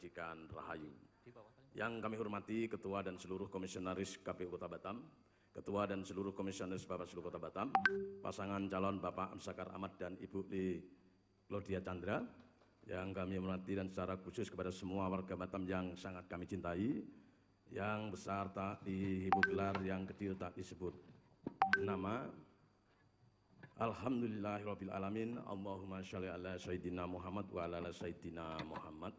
Majikan Rahayu. Yang kami hormati Ketua dan seluruh Komisionaris KPU Kota Batam, Ketua dan seluruh Komisionaris Bapak Seluruh Kota Batam, pasangan calon Bapak Amsakar Ahmad dan Ibu Li Lodia Chandra, yang kami hormati dan secara khusus kepada semua warga Batam yang sangat kami cintai, yang besar tak dihibur gelar, yang kecil tak disebut nama. Alhamdulillahirrahmanirrahim Allahumma sholli ala Sayyidina Muhammad wa ala Sayyidina Muhammad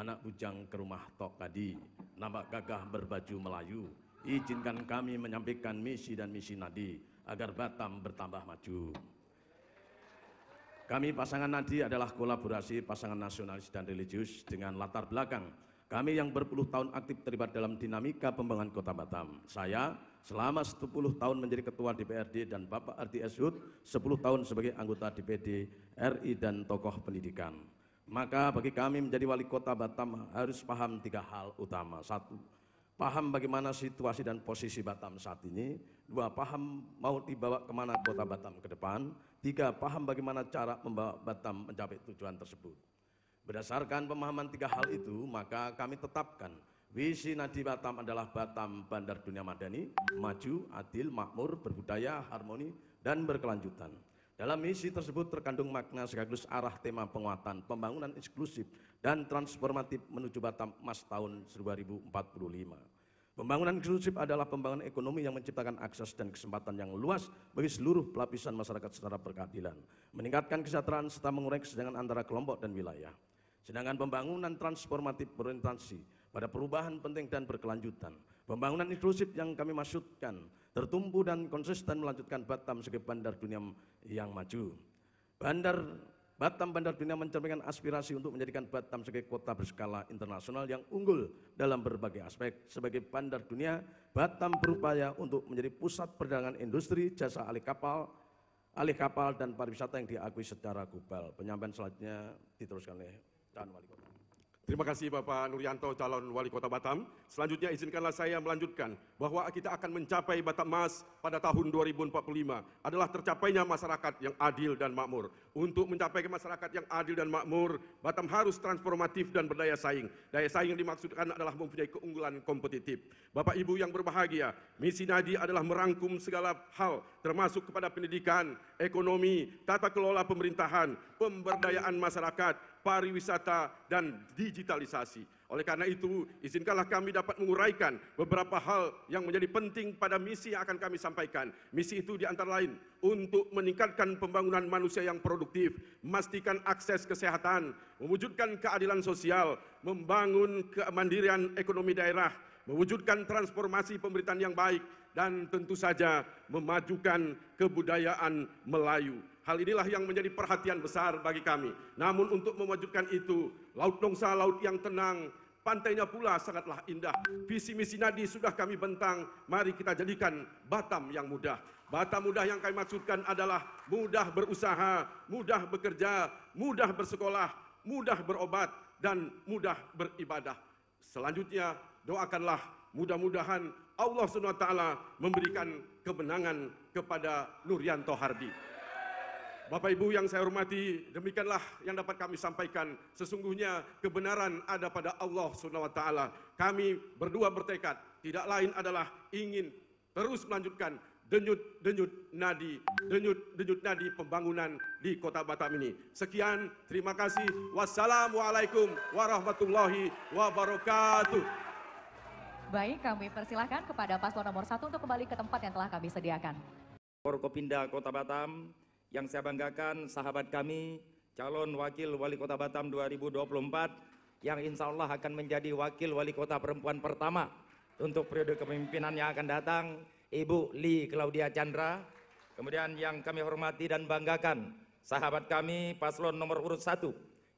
anak Ujang ke rumah Tok tadi. Nampak gagah berbaju Melayu. Izinkan kami menyampaikan misi dan misi Nadi agar Batam bertambah maju. Kami pasangan Nadi adalah kolaborasi pasangan nasionalis dan religius dengan latar belakang. Kami yang berpuluh tahun aktif terlibat dalam dinamika pembangunan kota Batam. Saya selama 10 tahun menjadi ketua DPRD dan Bapak RDS Hud, 10 tahun sebagai anggota DPD RI dan tokoh pendidikan. Maka bagi kami menjadi wali kota Batam harus paham tiga hal utama. Satu, paham bagaimana situasi dan posisi Batam saat ini. Dua, paham mau dibawa kemana kota Batam ke depan. Tiga, paham bagaimana cara membawa Batam mencapai tujuan tersebut. Berdasarkan pemahaman tiga hal itu, maka kami tetapkan Visi Nadi Batam adalah Batam Bandar Dunia Madani, maju, adil, makmur, berbudaya, harmoni, dan berkelanjutan. Dalam misi tersebut terkandung makna sekaligus arah tema penguatan, pembangunan inklusif dan transformatif menuju Batam-Mas tahun 2045. Pembangunan inklusif adalah pembangunan ekonomi yang menciptakan akses dan kesempatan yang luas bagi seluruh pelapisan masyarakat secara berkeadilan, meningkatkan kesejahteraan serta mengurangi kesenjangan antara kelompok dan wilayah. Sedangkan pembangunan transformatif berorientasi pada perubahan penting dan berkelanjutan, Pembangunan inklusif yang kami maksudkan tertumpu dan konsisten melanjutkan Batam sebagai bandar dunia yang maju. Bandar Batam Bandar Dunia mencerminkan aspirasi untuk menjadikan Batam sebagai kota berskala internasional yang unggul dalam berbagai aspek. Sebagai bandar dunia, Batam berupaya untuk menjadi pusat perdagangan industri, jasa alih kapal, alih kapal dan pariwisata yang diakui secara global. Penyampaian selanjutnya diteruskan oleh Tuan Wali Terima kasih Bapak Nuryanto, calon wali kota Batam. Selanjutnya izinkanlah saya melanjutkan bahwa kita akan mencapai Batam Mas pada tahun 2045 adalah tercapainya masyarakat yang adil dan makmur. Untuk mencapai masyarakat yang adil dan makmur, Batam harus transformatif dan berdaya saing. Daya saing yang dimaksudkan adalah mempunyai keunggulan kompetitif. Bapak Ibu yang berbahagia, misi Nadi adalah merangkum segala hal termasuk kepada pendidikan, ekonomi, tata kelola pemerintahan, pemberdayaan masyarakat, pariwisata, dan digitalisasi. Oleh karena itu, izinkanlah kami dapat menguraikan beberapa hal yang menjadi penting pada misi yang akan kami sampaikan. Misi itu di antara lain, untuk meningkatkan pembangunan manusia yang produktif, memastikan akses kesehatan, mewujudkan keadilan sosial, membangun kemandirian ekonomi daerah, mewujudkan transformasi pemerintahan yang baik, dan tentu saja memajukan kebudayaan Melayu. Hal inilah yang menjadi perhatian besar bagi kami. Namun untuk memajukan itu, Laut Nongsa laut yang tenang, pantainya pula sangatlah indah. Visi misi nadi sudah kami bentang, mari kita jadikan Batam yang mudah. Batam mudah yang kami maksudkan adalah mudah berusaha, mudah bekerja, mudah bersekolah, mudah berobat, dan mudah beribadah. Selanjutnya, doakanlah mudah-mudahan Allah SWT memberikan kemenangan kepada Nuryanto Hardi. Bapak Ibu yang saya hormati, demikianlah yang dapat kami sampaikan. Sesungguhnya kebenaran ada pada Allah SWT. Kami berdua bertekad, tidak lain adalah ingin terus melanjutkan denyut-denyut nadi, denyut-denyut nadi pembangunan di kota Batam ini. Sekian, terima kasih. Wassalamualaikum warahmatullahi wabarakatuh. Baik, kami persilahkan kepada paslon nomor satu untuk kembali ke tempat yang telah kami sediakan. Korkopinda Kota Batam, yang saya banggakan sahabat kami, calon wakil wali kota Batam 2024, yang insya Allah akan menjadi wakil wali kota perempuan pertama untuk periode kepemimpinan yang akan datang, Ibu Li Claudia Chandra. Kemudian yang kami hormati dan banggakan, sahabat kami paslon nomor urut satu,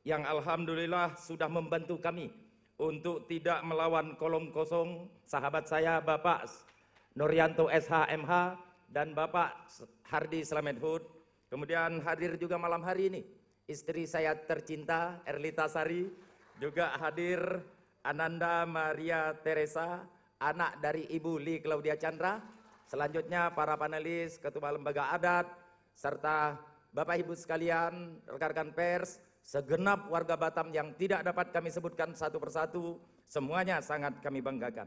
yang Alhamdulillah sudah membantu kami untuk tidak melawan kolom kosong sahabat saya Bapak Norianto SHMH dan Bapak Hardi Slamet Hood. Kemudian hadir juga malam hari ini istri saya tercinta Erlita Sari juga hadir Ananda Maria Teresa anak dari Ibu Li Claudia Chandra. Selanjutnya para panelis Ketua Lembaga Adat serta Bapak Ibu sekalian, rekan-rekan pers, segenap warga Batam yang tidak dapat kami sebutkan satu persatu, semuanya sangat kami banggakan.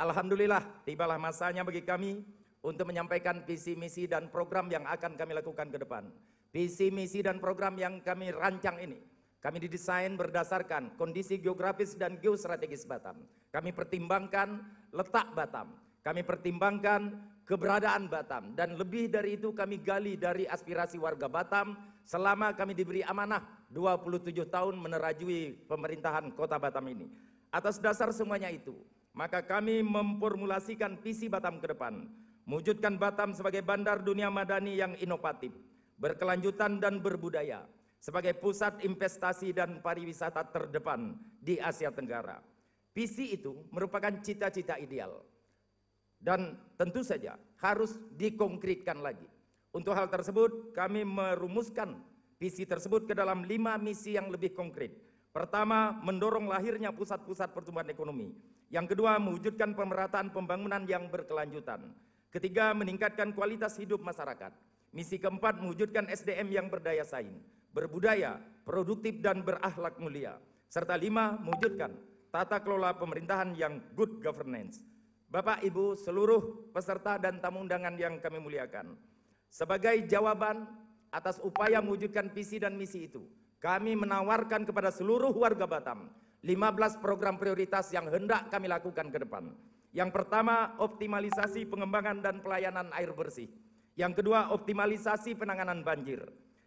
Alhamdulillah, tibalah masanya bagi kami untuk menyampaikan visi misi dan program yang akan kami lakukan ke depan. Visi misi dan program yang kami rancang ini kami didesain berdasarkan kondisi geografis dan geostrategis Batam. Kami pertimbangkan letak Batam, kami pertimbangkan keberadaan Batam dan lebih dari itu kami gali dari aspirasi warga Batam selama kami diberi amanah 27 tahun menerajui pemerintahan Kota Batam ini. Atas dasar semuanya itu, maka kami memformulasikan visi Batam ke depan, mewujudkan Batam sebagai bandar dunia madani yang inovatif, berkelanjutan dan berbudaya, sebagai pusat investasi dan pariwisata terdepan di Asia Tenggara. Visi itu merupakan cita-cita ideal dan tentu saja harus dikonkretkan lagi. Untuk hal tersebut, kami merumuskan visi tersebut ke dalam lima misi yang lebih konkret. Pertama, mendorong lahirnya pusat-pusat pertumbuhan ekonomi. Yang kedua, mewujudkan pemerataan pembangunan yang berkelanjutan. Ketiga, meningkatkan kualitas hidup masyarakat. Misi keempat, mewujudkan SDM yang berdaya saing, berbudaya, produktif, dan berakhlak mulia. Serta lima, mewujudkan tata kelola pemerintahan yang good governance. Bapak, Ibu, seluruh peserta dan tamu undangan yang kami muliakan. Sebagai jawaban atas upaya mewujudkan visi dan misi itu, kami menawarkan kepada seluruh warga Batam 15 program prioritas yang hendak kami lakukan ke depan. Yang pertama, optimalisasi pengembangan dan pelayanan air bersih. Yang kedua, optimalisasi penanganan banjir.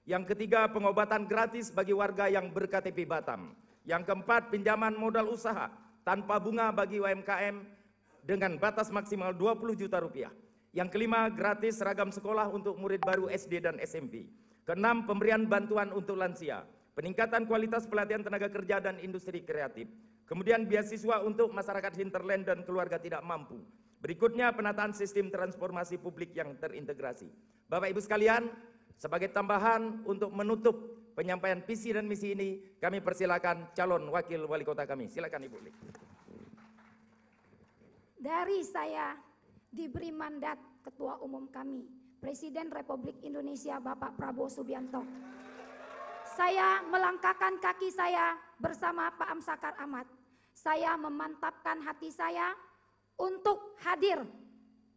Yang ketiga, pengobatan gratis bagi warga yang berKTP Batam. Yang keempat, pinjaman modal usaha tanpa bunga bagi UMKM dengan batas maksimal 20 juta rupiah. Yang kelima, gratis seragam sekolah untuk murid baru SD dan SMP. Keenam, pemberian bantuan untuk lansia. Peningkatan kualitas pelatihan tenaga kerja dan industri kreatif. Kemudian beasiswa untuk masyarakat hinterland dan keluarga tidak mampu. Berikutnya penataan sistem transformasi publik yang terintegrasi. Bapak Ibu sekalian, sebagai tambahan untuk menutup penyampaian visi dan misi ini, kami persilakan calon wakil wali kota kami. Silakan Ibu Lik dari saya diberi mandat ketua umum kami, Presiden Republik Indonesia Bapak Prabowo Subianto. Saya melangkahkan kaki saya bersama Pak Amsakar Ahmad. Saya memantapkan hati saya untuk hadir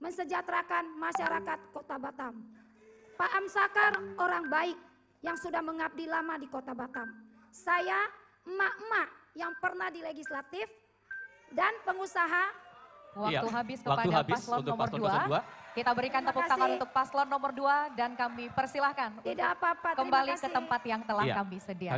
mensejahterakan masyarakat Kota Batam. Pak Amsakar orang baik yang sudah mengabdi lama di Kota Batam. Saya emak-emak yang pernah di legislatif dan pengusaha Waktu iya. habis kepada Waktu habis paslon untuk nomor paslon, dua. Kita berikan tepuk tangan untuk paslon nomor dua dan kami persilahkan Tidak apa -apa, kembali kasih. ke tempat yang telah iya. kami sediakan.